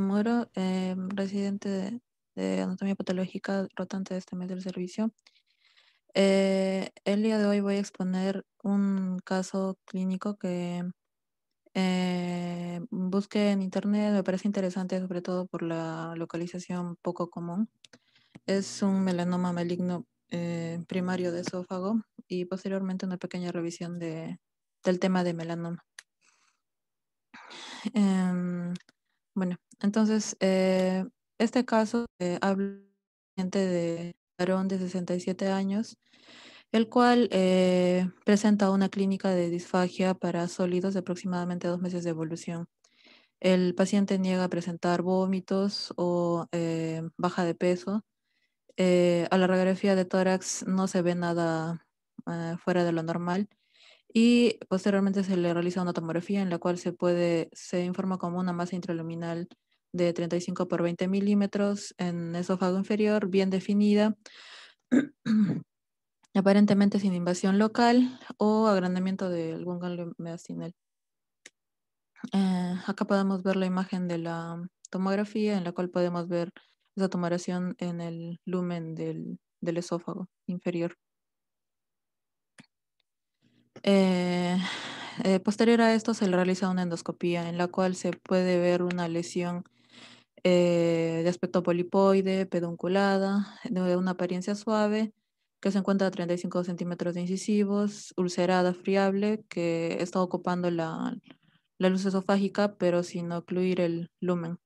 muero eh, residente de, anatomía patológica rotante de este mes del servicio. Eh, el día de hoy voy a exponer un caso clínico que eh, busqué en internet, me parece interesante sobre todo por la localización poco común. Es un melanoma maligno eh, primario de esófago y posteriormente una pequeña revisión del tema de melanoma. Em, bueno, entonces, eh, este caso eh, habla de varón de 67 años, el cual eh, presenta una clínica de disfagia para sólidos de aproximadamente dos meses de evolución. El paciente niega presentar vómitos o eh, baja de peso. a la radiografía de tórax no se ve nada fuera de lo normal y posteriormente se le realiza una tomografía en la cual se puede, se informa como una masa intraluminal de 35 por 20 milímetros en esófago inferior, bien definida, aparentemente sin invasión local o agrandamiento de algún ganglio mediastinal. Eh, acá podemos ver la imagen de la tomografía en la cual podemos ver esa tomografía en el lumen del, del esófago inferior. Eh, eh, posterior a esto se le realiza una endoscopía en la cual se puede ver una lesión eh, de aspecto polipoide, pedunculada, de una apariencia suave, que se encuentra a 35 centímetros de incisivos, ulcerada, friable, que está ocupando la, luz esofágica, pero sin ocluir el lumen.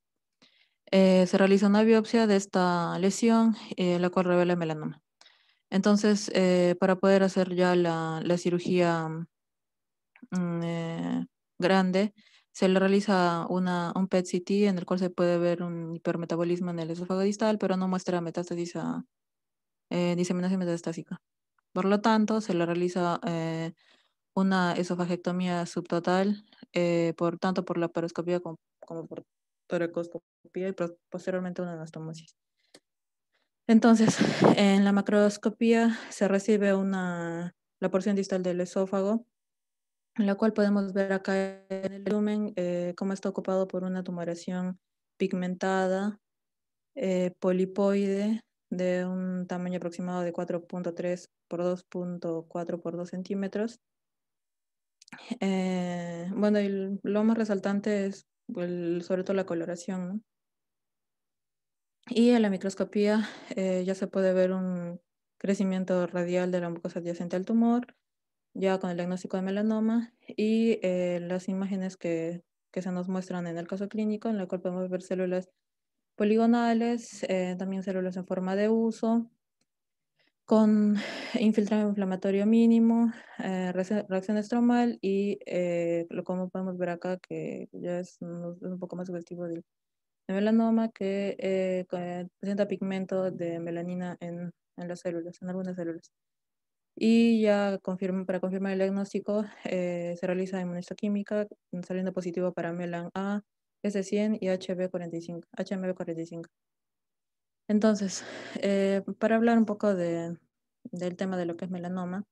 se realiza una biopsia de esta lesión, la cual revela melanoma. Entonces, eh, para poder hacer ya la, la cirugía mm, eh, grande, se le realiza una, un PET CT en el cual se puede ver un hipermetabolismo en el esófago distal, pero no muestra metástasis a eh, diseminación metastásica. Por lo tanto, se le realiza una esofagectomía subtotal, por tanto por la paroscopía como, como por toracoscopía y posteriormente una anastomosis. Entonces, en la macroscopía se recibe la porción distal del esófago, en la cual podemos ver acá en el lumen eh, cómo está ocupado por una tumoración pigmentada, eh, polipoide, de un tamaño aproximado de 4.3 por 2.4 por 2 centímetros. Eh, bueno, y lo más resaltante es pues, sobre todo la coloración, ¿no? Y en la microscopía eh, ya se puede ver un crecimiento radial de la mucosa adyacente al tumor, ya con el diagnóstico de melanoma y eh, las imágenes que, se nos muestran en el caso clínico, en la cual podemos ver células poligonales, eh, también células en forma de uso, con infiltrado inflamatorio mínimo, reacción estromal y, lo como podemos ver acá, que ya es un, poco más sugestivo del melanoma eh, que presenta pigmento de melanina en, en, las células, en algunas células. Y ya para confirmar el diagnóstico eh, se realiza inmunistoquímica saliendo positivo para melan A, S100 y HB45, HMB45. Entonces, eh, para hablar un poco de, del tema de lo que es melanoma,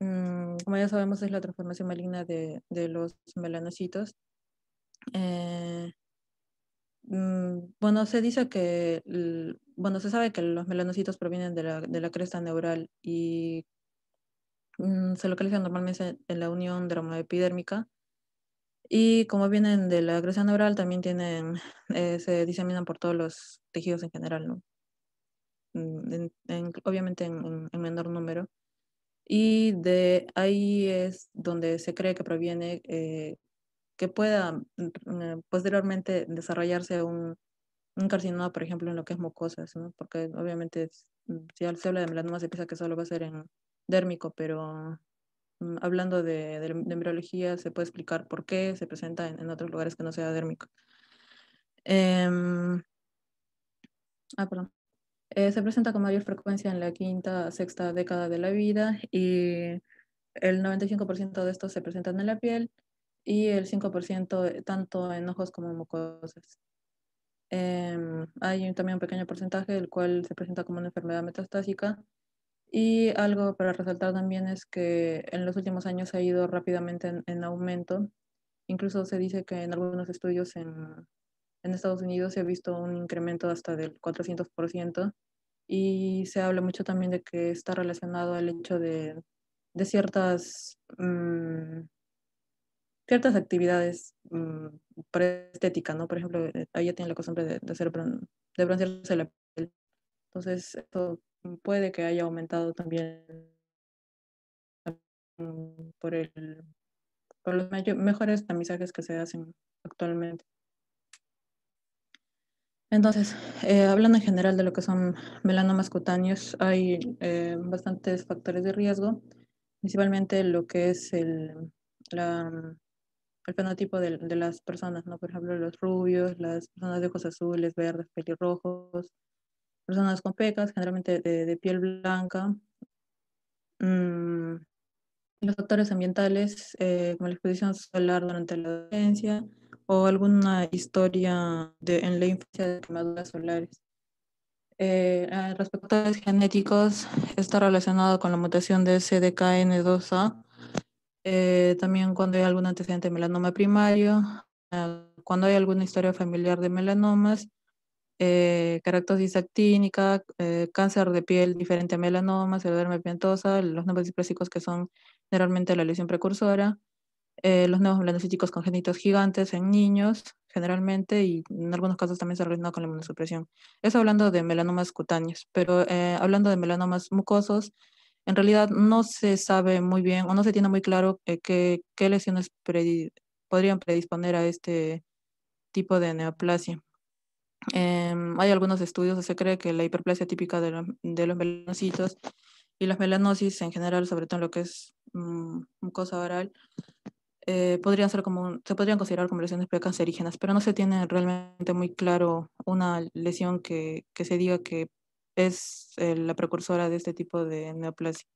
mm, como ya sabemos es la transformación maligna de, de los melanocitos. Eh, bueno, se dice que, bueno, se sabe que los melanocitos provienen de la, de la cresta neural y mm, se localizan normalmente en la unión dermoepidérmica. Y como vienen de la cresta neural, también tienen, eh, se diseminan por todos los tejidos en general, ¿no? Mm, obviamente en, menor número. Y de ahí es donde se cree que proviene eh, que pueda mm, posteriormente desarrollarse un, un carcinoma, por ejemplo, en lo que es mucosas, porque obviamente mm, si se habla de melanoma se piensa que solo va a ser en dérmico, pero mm, hablando de, embriología se puede explicar por qué se presenta en, otros lugares que no sea dérmico. Em, ah, perdón. Eh, se presenta con mayor frecuencia en la quinta, sexta década de la vida y el 95% de estos se presentan en la piel y el 5% eh, tanto en ojos como en mucosas. Em, hay también un pequeño porcentaje el cual se presenta como una enfermedad metastásica. Y algo para resaltar también es que en los últimos años ha ido rápidamente en, aumento. Incluso se dice que en algunos estudios en, en Estados Unidos se ha visto un incremento hasta del 400% y se habla mucho también de que está relacionado al hecho de, de ciertas mm, ciertas actividades mm, por estética, ¿no? Por ejemplo, ella eh, tiene la costumbre de, broncearse la piel. Entonces, esto puede que haya aumentado también mm, por, el, por los mejores tamizajes que se hacen actualmente. Entonces, eh, hablando en general de lo que son melanomas cutáneos, hay eh, bastantes factores de riesgo, principalmente lo que es el, la el fenotipo de, las personas, ¿no? Por ejemplo, los rubios, las personas de ojos azules, verdes, pelirrojos, personas con pecas, generalmente de, piel blanca. Mm, los factores ambientales, eh, como la exposición solar durante la adolescencia o alguna historia de, en la infancia de quemaduras solares. Eh, respecto a los genéticos, está relacionado con la mutación de CDKN2A, eh, también cuando hay algún antecedente de melanoma primario, cuando hay alguna historia familiar de melanomas, eh, actínica, eh, cáncer de piel diferente a melanomas, epidermis pimentosa, los nombres displásicos que son generalmente la lesión precursora, eh, los nuevos melanocíticos congénitos gigantes en niños generalmente y en algunos casos también se relaciona con la inmunosupresión. Eso hablando de melanomas cutáneos, pero hablando de melanomas mucosos, en realidad no se sabe muy bien o no se tiene muy claro eh, qué, lesiones podrían predisponer a este tipo de neoplasia. Em, hay algunos estudios donde se cree que la hiperplasia típica de, los melanocitos y las melanosis en general, sobre todo en lo que es mm, mucosa oral, eh, podrían ser como, se podrían considerar como lesiones precancerígenas, pero no se tiene realmente muy claro una lesión que se diga que es eh, la precursora de este tipo de neoplasia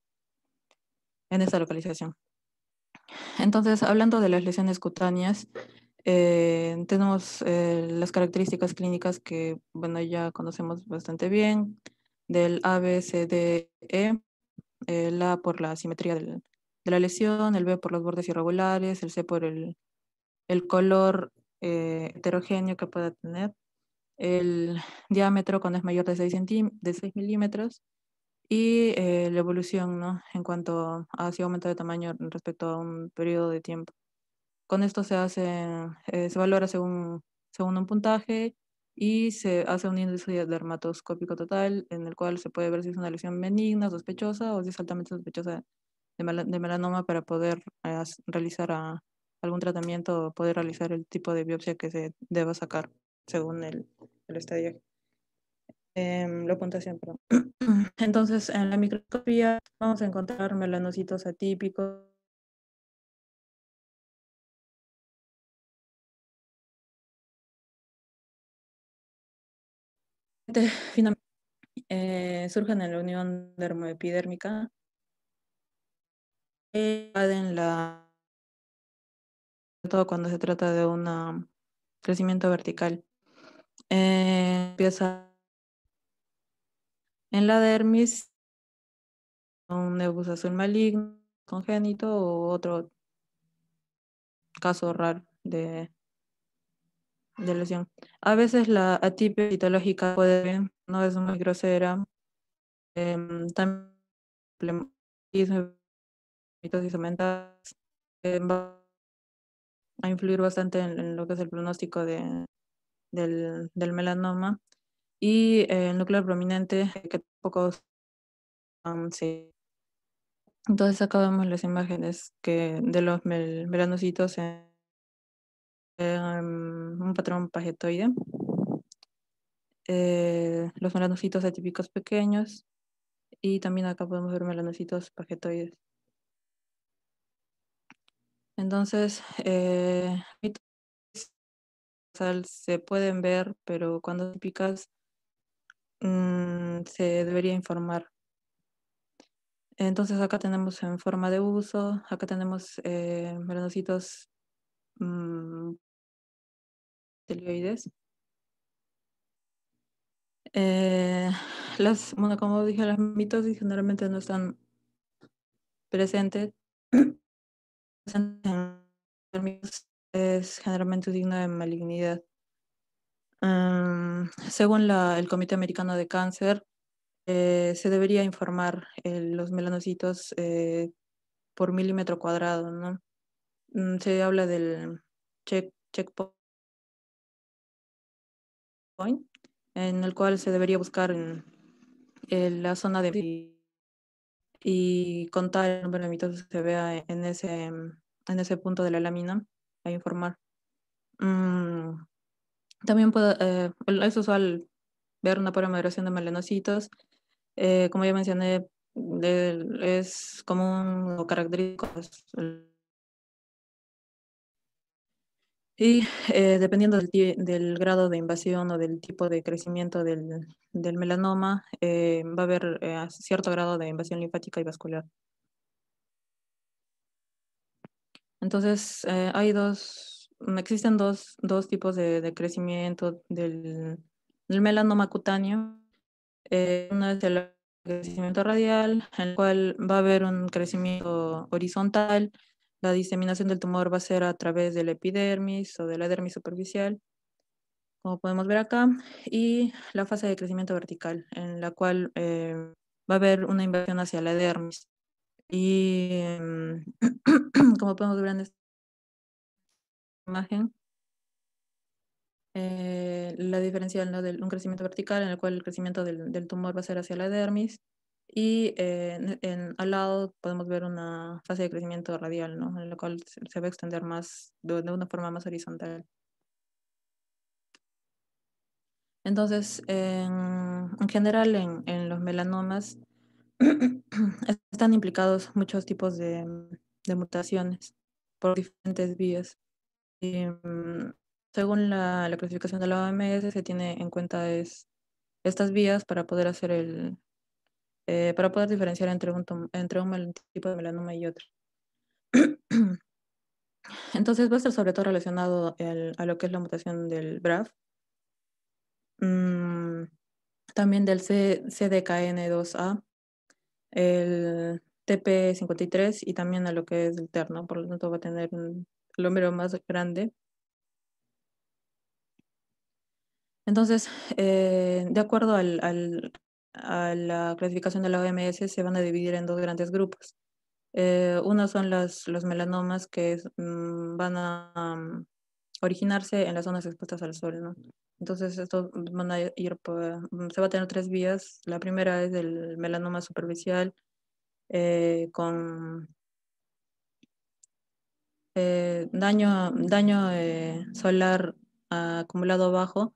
en esta localización. Entonces, hablando de las lesiones cutáneas, eh, tenemos eh, las características clínicas que, bueno, ya conocemos bastante bien, del ABCDE, el A por la simetría de la lesión, el B por los bordes irregulares, el C por el, el color heterogéneo que pueda tener, el diámetro cuando es mayor de 6, de 6 milímetros y eh, la evolución ¿no? en cuanto a si aumenta de tamaño respecto a un periodo de tiempo. Con esto se, hace, eh, se valora según, según un puntaje y se hace un índice dermatoscópico total en el cual se puede ver si es una lesión benigna, sospechosa o si es altamente sospechosa de, melanoma para poder eh, realizar algún tratamiento o poder realizar el tipo de biopsia que se deba sacar según el, estadio. lo em, la puntuación, perdón. Entonces, en la microscopía vamos a encontrar melanocitos atípicos, finalmente eh, surgen en la unión dermoepidérmica en la todo cuando se trata de un um, crecimiento vertical eh, empieza en la dermis un nebus azul maligno congénito o otro caso raro de, lesión. A veces la atipia citológica puede, no es muy grosera, eh, también mitosis em, va a influir bastante en, lo que es el pronóstico de, del, melanoma y el núcleo prominente que tampoco Entonces acá vemos las imágenes que de los melanocitos en, un patrón pagetoide. Eh, los melanocitos atípicos pequeños y también acá podemos ver melanocitos pagetoides. Entonces, eh, se pueden ver, pero cuando picas mm, se debería informar. Entonces acá tenemos en forma de uso, acá tenemos eh, melanocitos mm, eh, las, bueno, como dije, las mitosis generalmente no están presentes es generalmente digno de malignidad. Em, según el Comité Americano de Cáncer, eh, se debería informar eh, los melanocitos eh, por milímetro cuadrado, ¿no? Mm, se habla del check, checkpoint, en el cual se debería buscar en, la zona de y contar el número de que se vea en ese, en ese punto de la lámina a informar. Mm, también puedo, eh, es usual ver una moderación de melanocitos. Eh, como ya mencioné, es común o característico. Pues, y eh, dependiendo del, grado de invasión o del tipo de crecimiento del melanoma, va a haber cierto grado de invasión linfática y vascular. Entonces, eh, hay dos, mm, existen dos, tipos de, crecimiento del, melanoma cutáneo. Una eh, uno es el crecimiento radial, en el cual va a haber un crecimiento horizontal. La diseminación del tumor va a ser a través del epidermis o de la dermis superficial, como podemos ver acá, y la fase de crecimiento vertical, en la cual eh, va a haber una invasión hacia la dermis. Y em, como podemos ver en esta imagen, eh, la diferencia en de un crecimiento vertical en el cual el crecimiento del, del tumor va a ser hacia la dermis y eh, en, al lado podemos ver una fase de crecimiento radial, ¿no? en la cual se, va a extender más de, de una forma más horizontal. Entonces, en, en general, en, en, los melanomas, están implicados muchos tipos de, mutaciones por diferentes vías. Y, em, según la, clasificación de la OMS, se tiene en cuenta es, estas vías para poder hacer el, eh, para diferenciar entre un, entre un tipo de melanoma y otro. Entonces va a estar sobre todo relacionado a lo que es la mutación del BRAF, mm, también del CDKN2A, el TP53 y también a lo que es el Terno, Por lo tanto va a tener un número más grande. Entonces, eh, de acuerdo al, a la clasificación de la OMS, se van a dividir en dos grandes grupos. Eh, uno son las, los melanomas que mm, van a mm, originarse en las zonas expuestas al sol, ¿no? Entonces, esto mm, se va a tener tres vías. La primera es el melanoma superficial eh, con eh, daño, daño eh, solar acumulado bajo,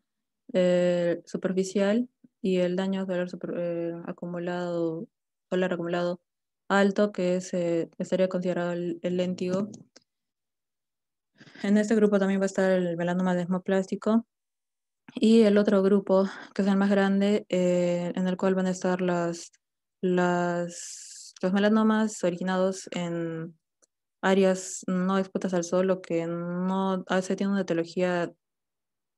superficial, y el daño solar acumulado, acumulado alto, que es, considerado el, el léntigo. En este grupo también va a estar el melanoma desmoplástico, y el otro grupo, que es el más grande, eh, en el cual van a estar los melanomas originados en áreas no expuestas al sol, lo que no, hace, tiene una etiología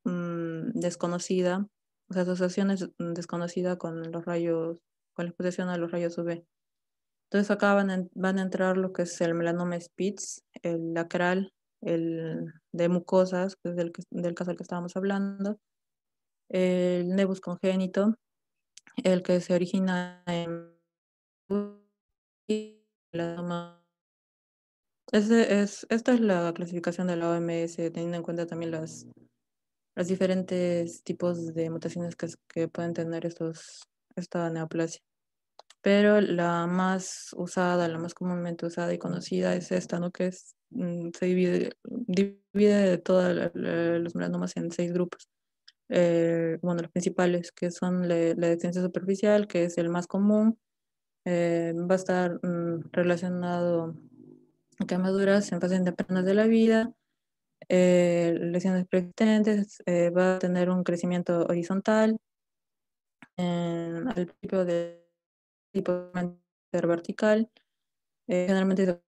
mm, desconocida, o sea, asociaciones desconocida con los rayos, con la exposición a los rayos UV. Entonces acá van a, entrar lo que es el melanoma Spitz, el lacral, el de mucosas, que es del, del caso del que estábamos hablando, el nebus congénito, el que se origina en Ese es, esta es la clasificación de la OMS, teniendo en cuenta también las, los diferentes tipos de mutaciones que, que pueden tener estos, esta neoplasia. Pero la más usada, la más comúnmente usada y conocida es esta, ¿no? Que es, mm, se divide, divide todos los melanomas en seis grupos. Eh, bueno, los principales, que son la, la superficial, que es el más común, eh, va a estar mm, relacionado a quemaduras en fases tempranas de la vida, eh, lesiones preexistentes, va a tener un crecimiento horizontal, al principio de tipo vertical, generalmente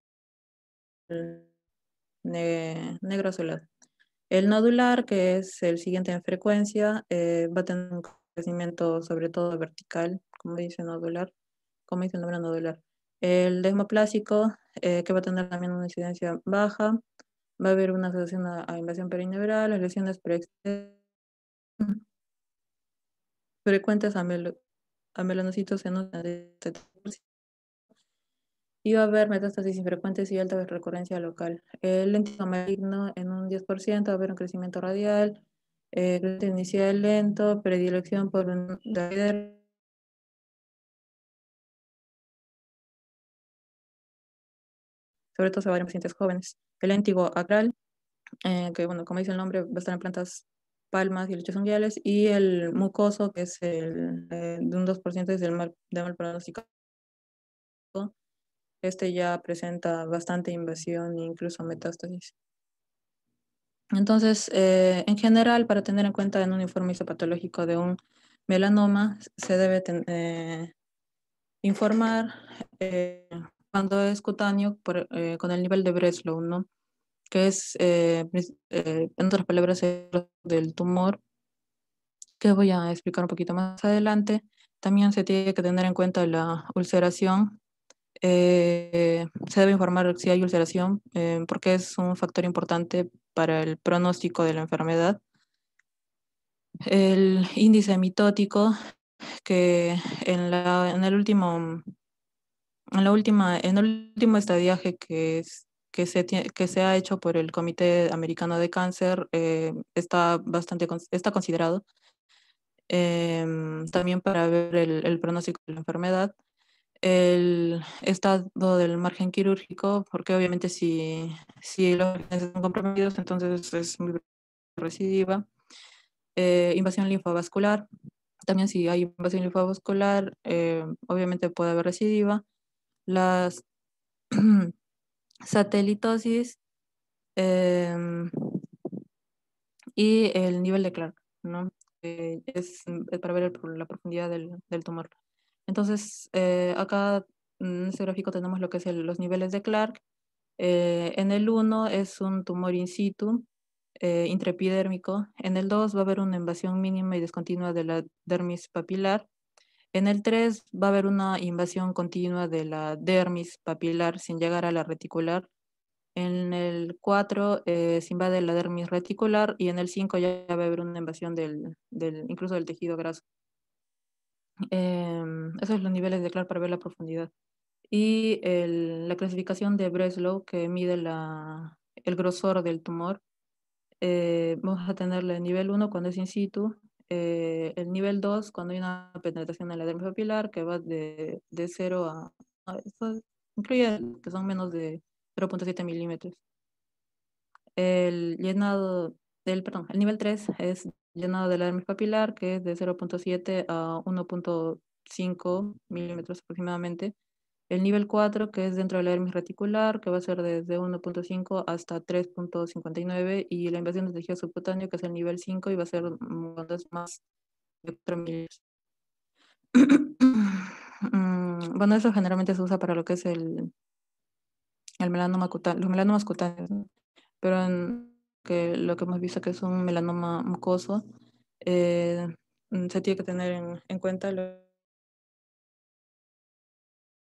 negro azulado. El nodular, que es el siguiente en frecuencia, eh, va a tener un crecimiento sobre todo vertical, como dice nodular, como dice el nombre nodular. El desmoplásico, eh, que va a tener también una incidencia baja, va a haber una asociación a, invasión perinebral, las lesiones frecuentes a, melanocitos en un iba a haber metástasis infrecuentes y alta recurrencia local. El lentigo maligno en un 10%, va a haber un crecimiento radial, eh, crecimiento inicial lento, predilección por un sobre todo se va a ver en pacientes jóvenes. El lentigo acral, eh, que bueno, como dice el nombre, va a estar en plantas palmas y leches unguiales, y el mucoso, que es el, eh, de un 2% es el mal, de mal pronóstico este ya presenta bastante invasión e incluso metástasis. Entonces, eh, en general, para tener en cuenta en un informe histopatológico de un melanoma, se debe eh, informar eh, cuando es cutáneo con el nivel de Breslow, ¿no? que es, en otras palabras, del tumor, que voy a explicar un poquito más adelante. También se tiene que tener en cuenta la ulceración eh, se debe informar si hay ulceración, eh, porque es un factor importante para el pronóstico de la enfermedad. El índice mitótico, que en, el último en última en el último estadiaje que que se, ha hecho por el Comité Americano de Cáncer eh, está bastante está considerado también para ver el, pronóstico de la enfermedad el estado del margen quirúrgico, porque obviamente si, los pacientes están comprometidos, entonces es muy recidiva. Eh, invasión linfovascular, también si hay invasión linfovascular, eh, obviamente puede haber recidiva. Las satelitosis em, y el nivel de Clark, ¿no? Eh, es para ver la profundidad del, del tumor. Entonces, eh, acá en este gráfico tenemos lo que es los niveles de Clark. Eh, en el 1 es un tumor in situ, eh, En el 2 va a haber una invasión mínima y descontinua de la dermis papilar. En el 3 va a haber una invasión continua de la dermis papilar sin llegar a la reticular. En el 4 eh, se invade la dermis reticular y en el 5 ya va a haber una invasión del, incluso del tejido graso. Eh, esos son los niveles de Clark para ver la profundidad. Y la clasificación de Breslow, que mide la, el grosor del tumor, eh, vamos a tener el nivel 1 cuando es in situ, eh, el nivel 2 cuando hay una penetración en la dermis papilar que va de, de 0 a... incluye que son menos de 0.7 milímetros. El llenado perdón, el nivel 3 es llenado de la dermis papilar, que es de 0.7 a 1.5 milímetros aproximadamente. El nivel 4, que es dentro de la reticular, que va a ser desde 1.5 hasta 3.59. Y la invasión de tejido subcutáneo, que es el nivel 5 y va a ser más de 4 milímetros. Mm, bueno, eso generalmente se usa para lo que es el, el melanoma cutáneo, cutáneos, pero en, que lo que hemos visto que es un melanoma mucoso, eh, mm, se tiene que tener en, cuenta lo,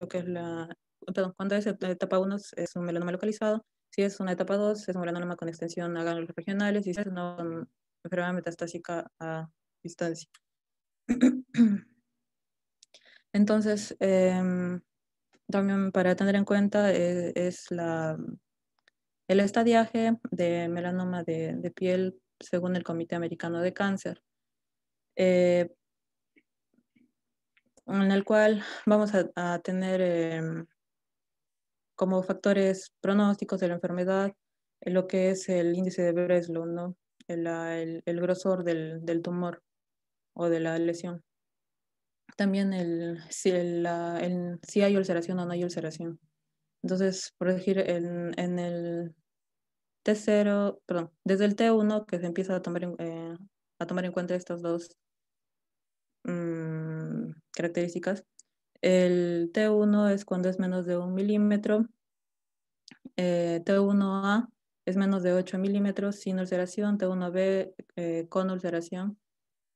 que es la... Perdón, cuando es etapa 1 es un melanoma localizado, si es una etapa 2 es un melanoma con extensión a ganglios regionales y si es una enfermedad metastásica a distancia. Entonces, em, también para tener en cuenta eh, es la el estadiaje de melanoma de, piel según el Comité Americano de Cáncer, eh, en el cual vamos a, tener em, como factores pronósticos de la enfermedad lo que es el índice de Breslow, ¿no? Ah, el, el, grosor del, tumor o de la lesión. También el, si, hay ulceración o no hay ulceración. Entonces, por decir, en el T0, perdón, desde el T1 que se empieza a tomar, en eh, cuenta estas dos mm, características. El T1 es cuando es menos de un milímetro. Eh, T1A es menos de 8 milímetros sin ulceración. T1B eh, con ulceración.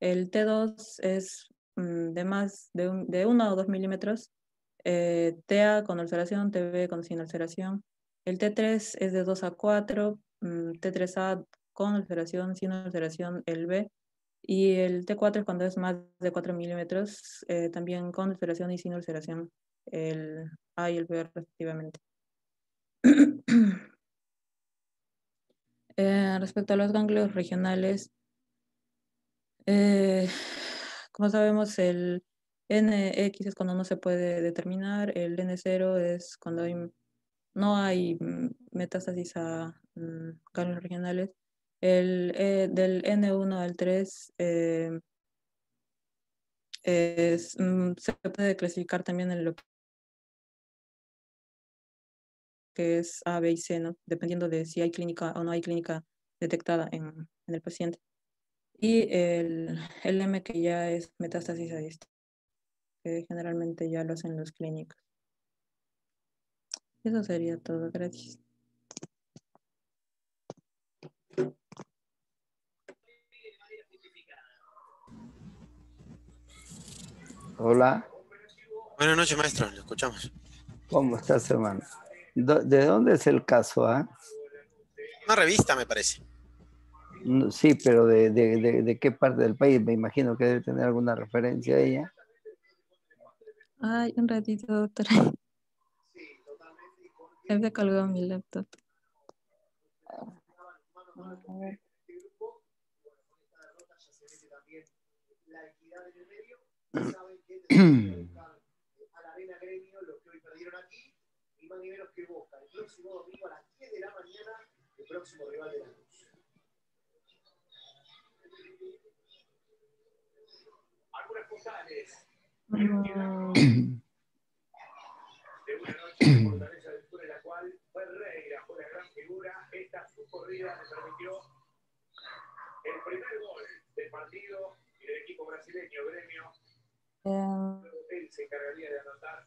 El T2 es mm, de más de, uno 1 o 2 milímetros. TA con ulceración, TB con sin ulceración. El T3 es de 2 a 4, mm, T3A con alteración, sin alteración, el B. Y el T4 es cuando es más de 4 milímetros, eh, también con ulceración y sin ulceración el A y el B respectivamente. Eh, respecto a los ganglios regionales, eh, como sabemos, el NX es cuando no se puede determinar, el N0 es cuando hay no hay mm, metástasis a ganglios mm, regionales. El, eh, del N1 al 3 eh, es, mm, se puede clasificar también en lo que es A, B y C, dependiendo de si hay clínica o no hay clínica detectada en, el paciente. Y el, LM M que ya es metástasis a distancia, que generalmente ya lo hacen los clínicos. Eso sería todo. Gracias. Hola. Buenas noches, maestro. Lo escuchamos. ¿Cómo estás, hermano? ¿De dónde es el caso? Ah? Una revista, me parece. Sí, pero de, qué parte del país? Me imagino que debe tener alguna referencia a ella. Ay, un ratito, doctora. He descolgado mi laptop. Bueno, esta derrota ya se ve que también la equidad en el medio. Saben que entre a la arena gremio los que hoy perdieron aquí. Y van a menos que buscan. El próximo domingo a las 10 de la mañana, el próximo rival de la luz. Algunas De una noche esta su corrida le permitió el primer gol del partido y del equipo brasileño Gremio. Eh. Él se encargaría de anotar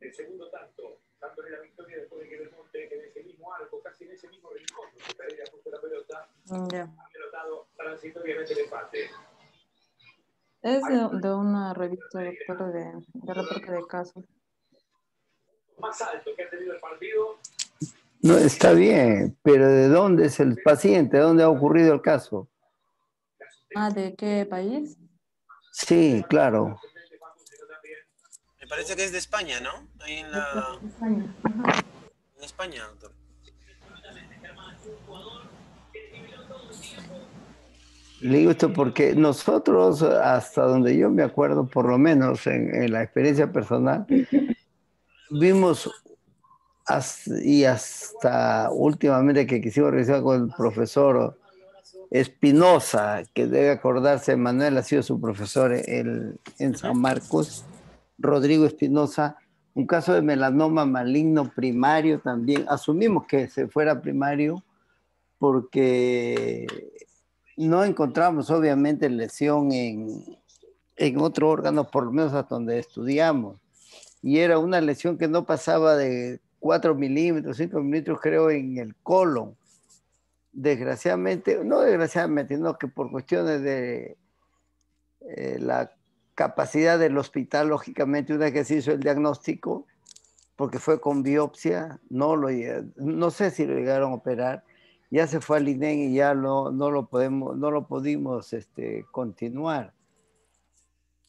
el segundo tanto, tanto en la victoria después de que que en ese mismo arco, casi en ese mismo rincón se perdía justo la pelota, ha pelotado transitoriamente el empate. Es de, una revista de, de reporte de casos. Más alto que ha tenido el partido no, está bien, pero ¿de dónde es el paciente? ¿De dónde ha ocurrido el caso? Ah, ¿de qué país? Sí, claro. Me parece que es de España, ¿no? Ahí en España. En España, doctor. Le digo esto porque nosotros, hasta donde yo me acuerdo, por lo menos en la experiencia personal, vimos y hasta últimamente que quisimos revisar con el profesor Espinosa, que debe acordarse, Manuel ha sido su profesor el, en San Marcos, Rodrigo Espinosa, un caso de melanoma maligno primario también, asumimos que se fuera primario porque no encontramos obviamente lesión en, en otro órgano, por lo menos hasta donde estudiamos. Y era una lesión que no pasaba de 4 milímetros, 5 milímetros creo en el colon. Desgraciadamente, no desgraciadamente, sino que por cuestiones de eh, la capacidad del hospital, lógicamente, un ejercicio se el diagnóstico, porque fue con biopsia, no, lo, no sé si lo llegaron a operar, ya se fue al INEN e y ya no, no lo, podemos, no lo pudimos este, continuar.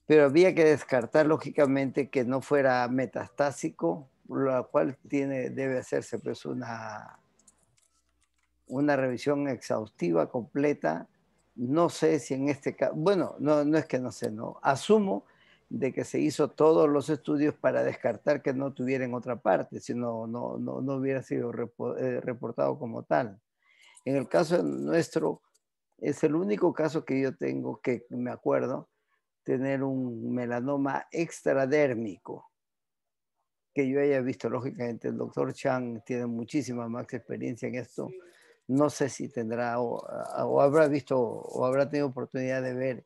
Pero había que descartar, lógicamente, que no fuera metastásico la cual tiene, debe hacerse pues una, una revisión exhaustiva, completa. No sé si en este caso, bueno, no, es que no sé, no. Asumo de que se hizo todos los estudios para descartar que no tuviera en otra parte, si no, no, no hubiera sido eh, reportado como tal. En el caso nuestro, es el único caso que yo tengo que me acuerdo tener un melanoma extradérmico que yo haya visto. Lógicamente, el doctor Chang tiene muchísima más experiencia en esto. No sé si tendrá o, habrá visto o habrá tenido oportunidad de ver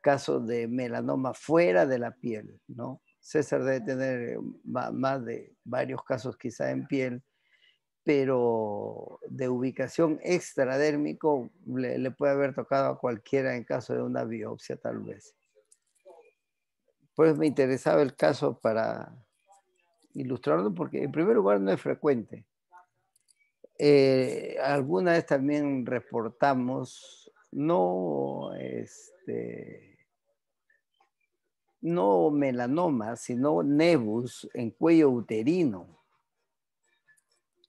casos de melanoma fuera de la piel, ¿no? César debe tener más de varios casos quizá en piel, pero de ubicación extradérmico le, le, puede haber tocado a cualquiera en caso de una biopsia tal vez. Pues me interesaba el caso para, ilustrarlo porque en primer lugar no es frecuente. Eh, alguna vez también reportamos, no, este, no melanoma, sino nebus en cuello uterino.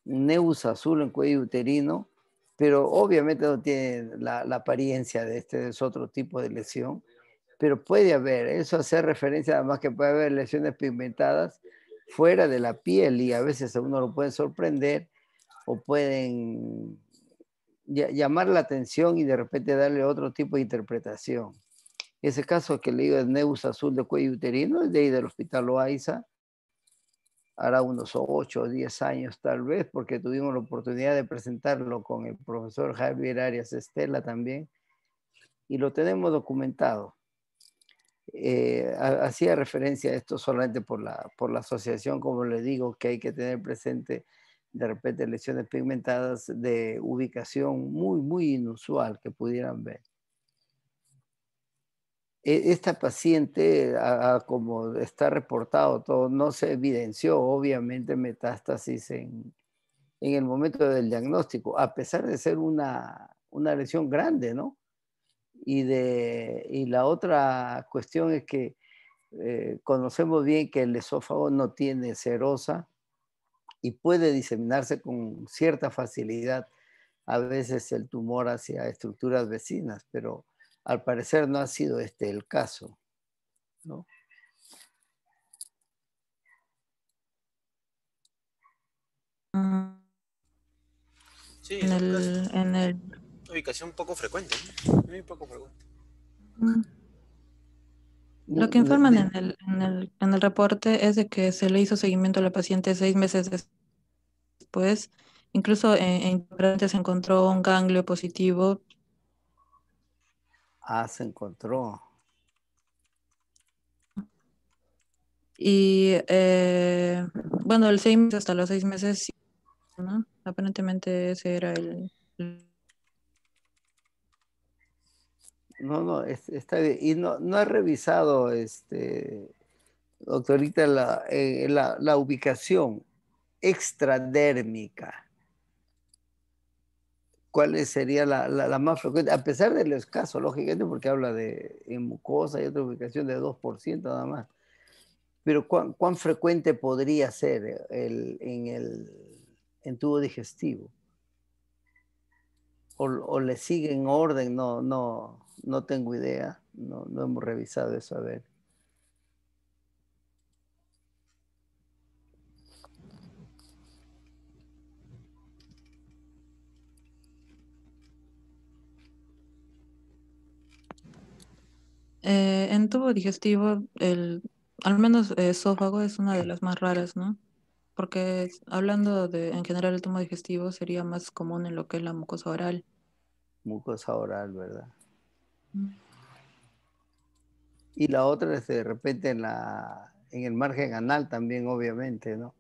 Nebus azul en cuello uterino, pero obviamente no tiene la, la apariencia de este, es otro tipo de lesión, pero puede haber, eso hace referencia además que puede haber lesiones pigmentadas, fuera de la piel y a veces a uno lo pueden sorprender o pueden llamar la atención y de repente darle otro tipo de interpretación. Ese caso que le digo de Neus Azul de cuello uterino es de ahí del Hospital Loaiza, hará unos ocho o diez años tal vez, porque tuvimos la oportunidad de presentarlo con el profesor Javier Arias Estela también, y lo tenemos documentado. Eh, hacía referencia a esto solamente por la, por la asociación, como le digo, que hay que tener presente de repente lesiones pigmentadas de ubicación muy, muy inusual que pudieran ver. E, esta paciente, como está reportado todo, no se evidenció obviamente metástasis en, el momento del diagnóstico, a pesar de ser una, una lesión grande, ¿no? Y, de, la otra cuestión es que eh, conocemos bien que el esófago no tiene serosa y puede diseminarse con cierta facilidad a veces el tumor hacia estructuras vecinas, pero al parecer no ha sido este el caso. Mm. Sí, en el ubicación poco frecuente. Mm. Lo que informan mm. en el, reporte es de que se le hizo seguimiento a la paciente seis meses después. Incluso eh, en, en se encontró un ganglio positivo. Ah, se encontró. Y eh, bueno, el seis meses hasta los seis meses, ¿no? aparentemente ese era el No, no, está bien. Y no, no ha revisado, este, doctorita, la, eh, la, ubicación extradérmica. ¿Cuál sería la, más frecuente? A pesar del escaso, lógicamente, porque habla de mucosa y otra ubicación de 2% nada más. Pero ¿cuán, frecuente podría ser en el en tubo digestivo? O, o, le sigue en orden, no, no no tengo idea, no, no hemos revisado eso, a ver. Eh, en tubo digestivo, el, al menos esófago es una de las más raras, ¿no? Porque hablando de, en general, el tubo digestivo sería más común en lo que es la mucosa oral. Mucosa oral, ¿verdad? Y la otra es de repente en, la, en el margen anal también, obviamente, ¿no?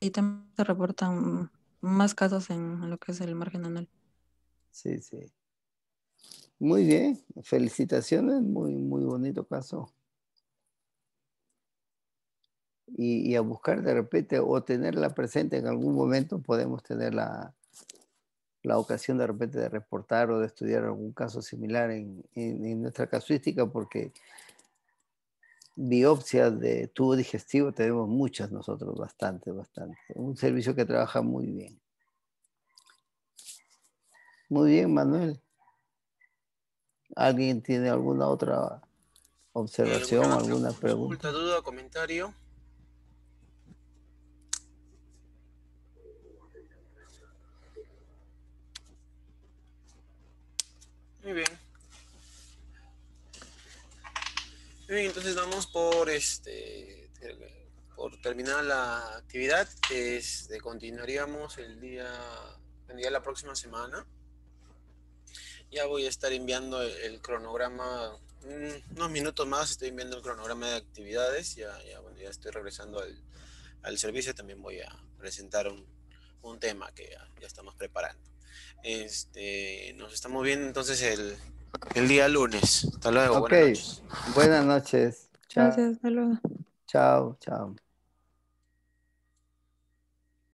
Y también se reportan más casos en lo que es el margen anal. Sí, sí. Muy bien, felicitaciones, muy, muy bonito caso. Y, y, a buscar de repente o tenerla presente en algún momento podemos tenerla la ocasión de repente de reportar o de estudiar algún caso similar en, en, nuestra casuística porque biopsias de tubo digestivo tenemos muchas nosotros, bastante, bastante. Un servicio que trabaja muy bien. Muy bien, Manuel. ¿Alguien tiene alguna otra observación, alguna, pregunta? pregunta? duda, comentario? Muy bien. Muy entonces vamos por este por terminar la actividad. Este, continuaríamos el día, el día la próxima semana. Ya voy a estar enviando el, cronograma mm, unos minutos más estoy enviando el cronograma de actividades. Ya, ya, estoy regresando al, al servicio. También voy a presentar un, tema que ya estamos preparando. Este, nos estamos viendo entonces el, el día lunes. Hasta luego. Buenas noches. Buenas noches. Gracias, Chao, chao.